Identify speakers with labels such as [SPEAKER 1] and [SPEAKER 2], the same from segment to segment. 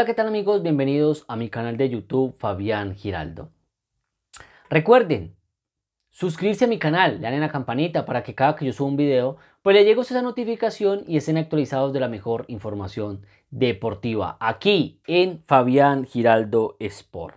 [SPEAKER 1] Hola, ¿qué tal amigos? Bienvenidos a mi canal de YouTube Fabián Giraldo. Recuerden suscribirse a mi canal, darle a la campanita para que cada que yo suba un video, pues le llegue esa notificación y estén actualizados de la mejor información deportiva aquí en Fabián Giraldo Sport.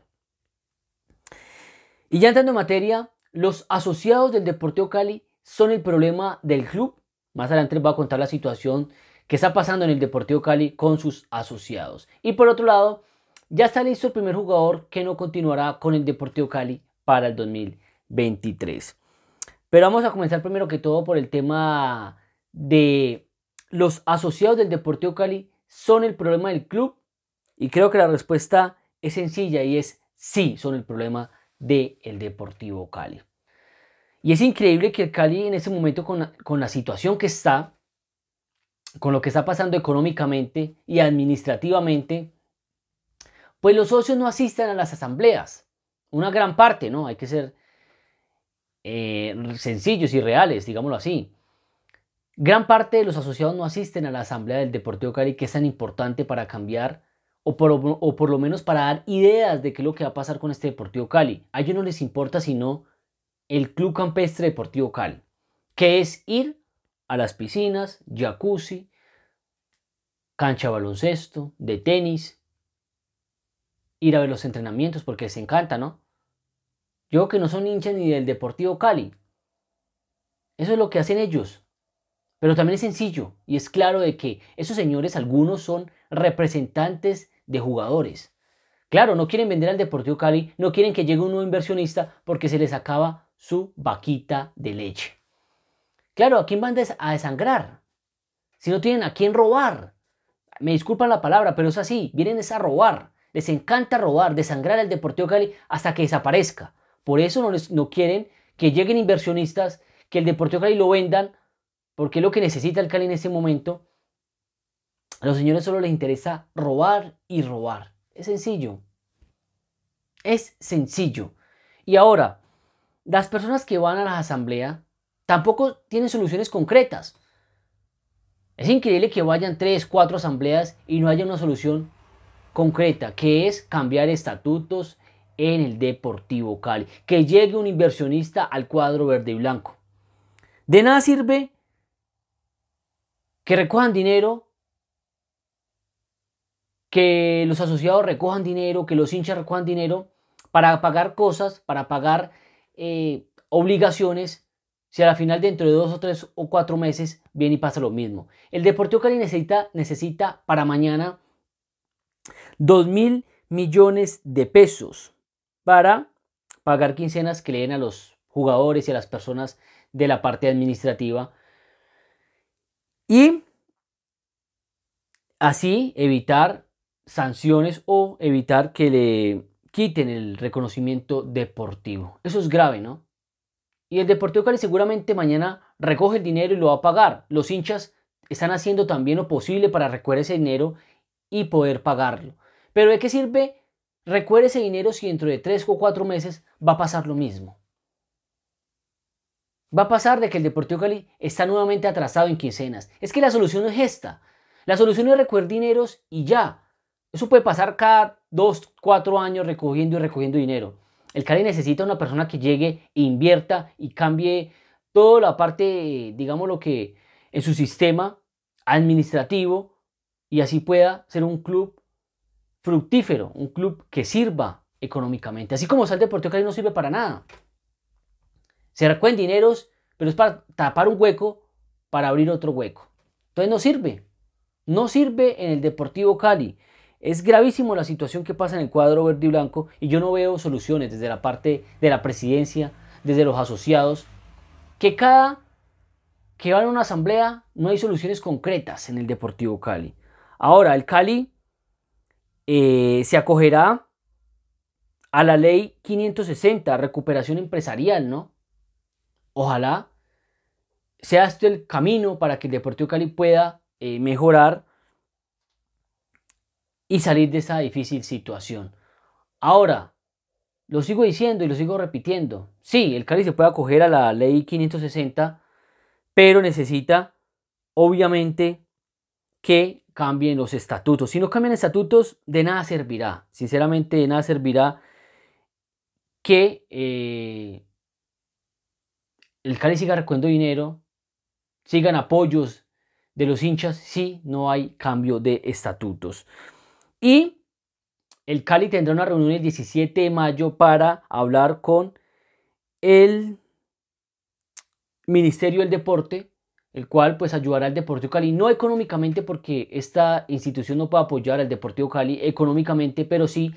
[SPEAKER 1] Y ya entrando en materia, los asociados del Deportivo Cali son el problema del club. Más adelante les voy a contar la situación ¿Qué está pasando en el Deportivo Cali con sus asociados. Y por otro lado, ya está listo el primer jugador que no continuará con el Deportivo Cali para el 2023. Pero vamos a comenzar primero que todo por el tema de los asociados del Deportivo Cali son el problema del club. Y creo que la respuesta es sencilla y es sí, son el problema del el Deportivo Cali. Y es increíble que el Cali en este momento con con la situación que está, con lo que está pasando económicamente y administrativamente, pues los socios no asisten a las asambleas. Una gran parte, ¿no? Hay que ser eh, sencillos y reales, digámoslo así. Gran parte de los asociados no asisten a la asamblea del Deportivo Cali, que es tan importante para cambiar o por, o por, lo menos para dar ideas de qué es lo que va a pasar con este Deportivo Cali. A ellos no les importa sino el Club Campestre Deportivo Cali, que es ir a las piscinas, jacuzzi, cancha de baloncesto, de tenis, ir a ver los entrenamientos porque les encanta, ¿no? Yo que no son hinchas ni del Deportivo Cali. Eso es lo que hacen ellos. Pero también es sencillo y es claro de que esos señores, algunos son representantes de jugadores. Claro, no quieren vender al Deportivo Cali, no quieren que llegue un nuevo inversionista porque se les acaba su vaquita de leche. Claro, ¿a quién van a desangrar? Si no tienen a quién robar. Me disculpan la palabra, pero es así. Vienen a robar. Les encanta robar, desangrar al Deportivo Cali hasta que desaparezca. Por eso no, no quieren que lleguen inversionistas, que el Deportivo Cali lo vendan, porque es lo que necesita el Cali en este momento. A los señores solo les interesa robar y robar. Es sencillo. Es sencillo. Y ahora, las personas que van a la asamblea tampoco tienen soluciones concretas. Es increíble que vayan tres, cuatro asambleas y no haya una solución concreta, que es cambiar estatutos en el Deportivo Cali, que llegue un inversionista al cuadro verde y blanco. De nada sirve que recojan dinero, que los asociados recojan dinero, que los hinchas recojan dinero para pagar cosas, para pagar eh, obligaciones, si a la final dentro de dos o tres o cuatro meses viene y pasa lo mismo. El Deportivo Cali necesita, necesita para mañana 2 mil millones de pesos para pagar quincenas que le den a los jugadores y a las personas de la parte administrativa. Y así evitar sanciones o evitar que le quiten el reconocimiento deportivo. Eso es grave, ¿no? Y el Deportivo Cali seguramente mañana recoge el dinero y lo va a pagar. Los hinchas están haciendo también lo posible para recoger ese dinero y poder pagarlo. Pero ¿de qué sirve recoger ese dinero si dentro de tres o cuatro meses va a pasar lo mismo? Va a pasar de que el Deportivo Cali está nuevamente atrasado en quincenas. Es que la solución no es esta. La solución es recoger dineros y ya. Eso puede pasar cada dos, cuatro años recogiendo y recogiendo dinero. El Cali necesita una persona que llegue invierta y cambie toda la parte, digamos lo que, en su sistema administrativo y así pueda ser un club fructífero, un club que sirva económicamente. Así como el Deportivo Cali no sirve para nada. Se recuerden dineros, pero es para tapar un hueco, para abrir otro hueco. Entonces no sirve. No sirve en el Deportivo Cali. Es gravísimo la situación que pasa en el cuadro verde y blanco y yo no veo soluciones desde la parte de la presidencia, desde los asociados, que cada que va a una asamblea no hay soluciones concretas en el Deportivo Cali. Ahora, el Cali eh, se acogerá a la ley 560, recuperación empresarial, ¿no? Ojalá sea este el camino para que el Deportivo Cali pueda eh, mejorar y salir de esa difícil situación. Ahora, lo sigo diciendo y lo sigo repitiendo. Sí, el Cali se puede acoger a la ley 560, pero necesita, obviamente, que cambien los estatutos. Si no cambian estatutos, de nada servirá. Sinceramente, de nada servirá que eh, el Cali siga recogiendo dinero, sigan apoyos de los hinchas si no hay cambio de estatutos. Y el Cali tendrá una reunión el 17 de mayo para hablar con el Ministerio del Deporte, el cual pues ayudará al Deportivo Cali, no económicamente porque esta institución no puede apoyar al Deportivo Cali económicamente, pero sí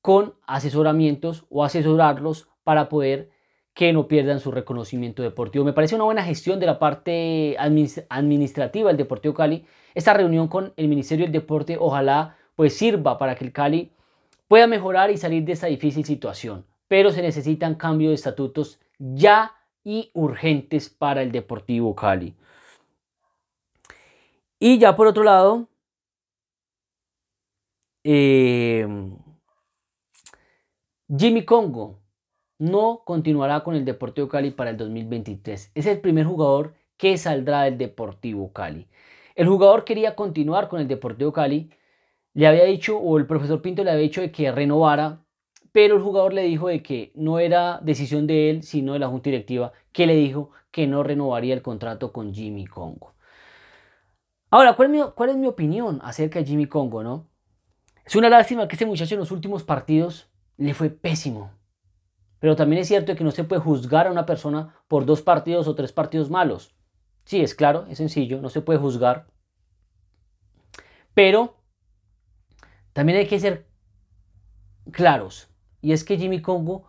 [SPEAKER 1] con asesoramientos o asesorarlos para poder que no pierdan su reconocimiento deportivo. Me parece una buena gestión de la parte administrativa del Deportivo Cali. Esta reunión con el Ministerio del Deporte ojalá pues sirva para que el Cali pueda mejorar y salir de esta difícil situación. Pero se necesitan cambios de estatutos ya y urgentes para el Deportivo Cali. Y ya por otro lado, em, Jimmy Congo no continuará con el Deportivo Cali para el 2023. Es el primer jugador que saldrá del Deportivo Cali. El jugador quería continuar con el Deportivo Cali, le había dicho, o el profesor Pinto le había dicho de que renovara, pero el jugador le dijo de que no era decisión de él, sino de la junta directiva, que le dijo que no renovaría el contrato con Jimmy Congo. Ahora, ¿cuál es mi, mi opinión acerca de Jimmy Congo, no? Es una lástima que este muchacho en los últimos partidos le fue pésimo. Pero también es cierto que no se puede juzgar a una persona por dos partidos o tres partidos malos. Sí, es claro, es sencillo, no se puede juzgar. Pero también hay que ser claros. Y es que Jimmy Congo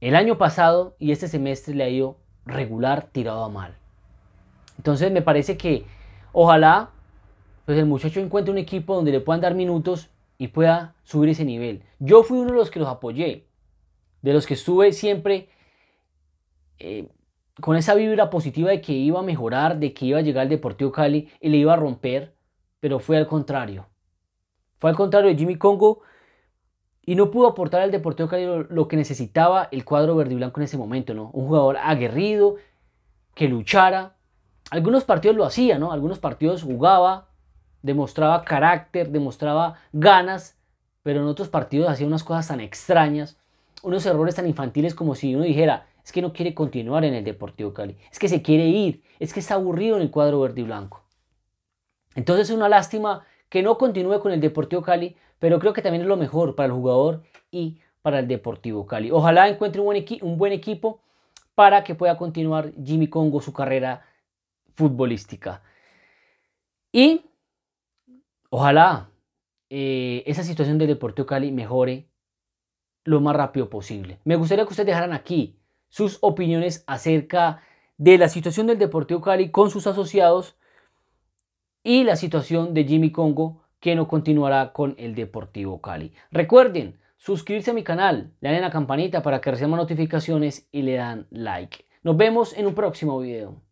[SPEAKER 1] el año pasado y este semestre le ha ido regular tirado a mal. Entonces me parece que ojalá pues el muchacho encuentre un equipo donde le puedan dar minutos y pueda subir ese nivel. Yo fui uno de los que los apoyé, de los que estuve siempre eh, con esa vibra positiva de que iba a mejorar, de que iba a llegar al Deportivo Cali y le iba a romper, pero fue al contrario. Fue al contrario de Jimmy Congo y no pudo aportar al Deportivo Cali lo, que necesitaba el cuadro verde y blanco en ese momento, ¿no? Un jugador aguerrido, que luchara. Algunos partidos lo hacía, ¿no? Algunos partidos jugaba, demostraba carácter, demostraba ganas, pero en otros partidos hacía unas cosas tan extrañas, unos errores tan infantiles como si uno dijera, es que no quiere continuar en el Deportivo Cali, es que se quiere ir, es que está aburrido en el cuadro verde y blanco. Entonces es una lástima que no continúe con el Deportivo Cali, pero creo que también es lo mejor para el jugador y para el Deportivo Cali. Ojalá encuentre un buen, equipo para que pueda continuar Jimmy Congo su carrera futbolística. Y ojalá eh, esa situación del Deportivo Cali mejore lo más rápido posible. Me gustaría que ustedes dejaran aquí sus opiniones acerca de la situación del Deportivo Cali con sus asociados, y la situación de Jimmy Congo, que no continuará con el Deportivo Cali. Recuerden suscribirse a mi canal, le dan la campanita para que reciban notificaciones y le dan like. Nos vemos en un próximo video.